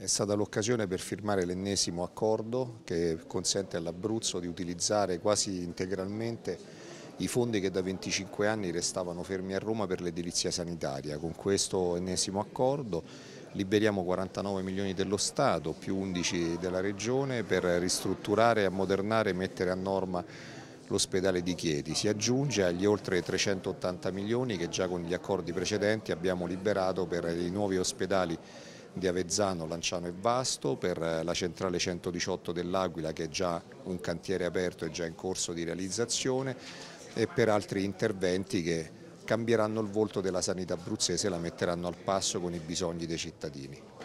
È stata l'occasione per firmare l'ennesimo accordo che consente all'Abruzzo di utilizzare quasi integralmente i fondi che da 25 anni restavano fermi a Roma per l'edilizia sanitaria. Con questo ennesimo accordo liberiamo 49 milioni dello Stato più 11 della Regione per ristrutturare, ammodernare e mettere a norma l'ospedale di Chieti. Si aggiunge agli oltre 380 milioni che già con gli accordi precedenti abbiamo liberato per i nuovi ospedali di Avezzano, Lanciano e Vasto, per eh, la centrale 118 dell'Aquila che è già un cantiere aperto e già in corso di realizzazione e per altri interventi che cambieranno il volto della sanità abruzzese e la metteranno al passo con i bisogni dei cittadini.